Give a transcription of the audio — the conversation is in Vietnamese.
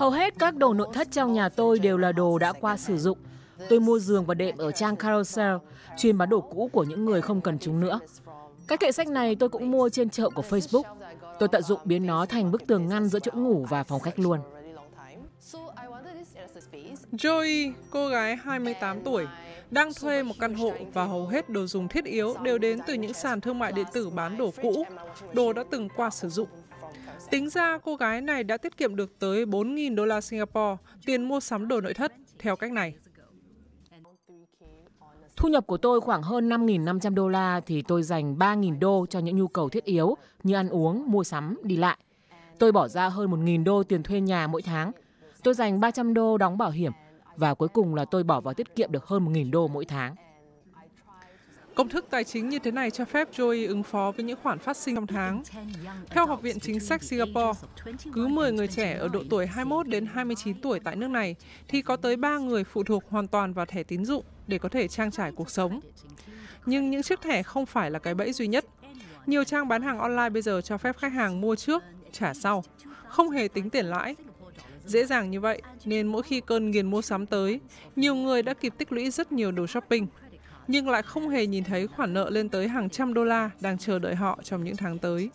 Hầu hết các đồ nội thất trong nhà tôi đều là đồ đã qua sử dụng. Tôi mua giường và đệm ở trang Carousel, chuyên bán đồ cũ của những người không cần chúng nữa. Các kệ sách này tôi cũng mua trên chợ của Facebook. Tôi tận dụng biến nó thành bức tường ngăn giữa chỗ ngủ và phòng khách luôn. Joey, cô gái 28 tuổi, đang thuê một căn hộ và hầu hết đồ dùng thiết yếu đều đến từ những sàn thương mại điện tử bán đồ cũ, đồ đã từng qua sử dụng. Tính ra cô gái này đã tiết kiệm được tới 4.000 đô la Singapore tiền mua sắm đồ nội thất theo cách này. Thu nhập của tôi khoảng hơn 5.500 đô la thì tôi dành 3.000 đô cho những nhu cầu thiết yếu như ăn uống, mua sắm, đi lại. Tôi bỏ ra hơn 1.000 đô tiền thuê nhà mỗi tháng. Tôi dành 300 đô đóng bảo hiểm và cuối cùng là tôi bỏ vào tiết kiệm được hơn 1.000 đô mỗi tháng. Công thức tài chính như thế này cho phép Joey ứng phó với những khoản phát sinh trong tháng. Theo Học viện Chính sách Singapore, cứ 10 người trẻ ở độ tuổi 21 đến 29 tuổi tại nước này thì có tới 3 người phụ thuộc hoàn toàn vào thẻ tín dụng để có thể trang trải cuộc sống. Nhưng những chiếc thẻ không phải là cái bẫy duy nhất. Nhiều trang bán hàng online bây giờ cho phép khách hàng mua trước, trả sau, không hề tính tiền lãi. Dễ dàng như vậy, nên mỗi khi cơn nghiền mua sắm tới, nhiều người đã kịp tích lũy rất nhiều đồ shopping nhưng lại không hề nhìn thấy khoản nợ lên tới hàng trăm đô la đang chờ đợi họ trong những tháng tới.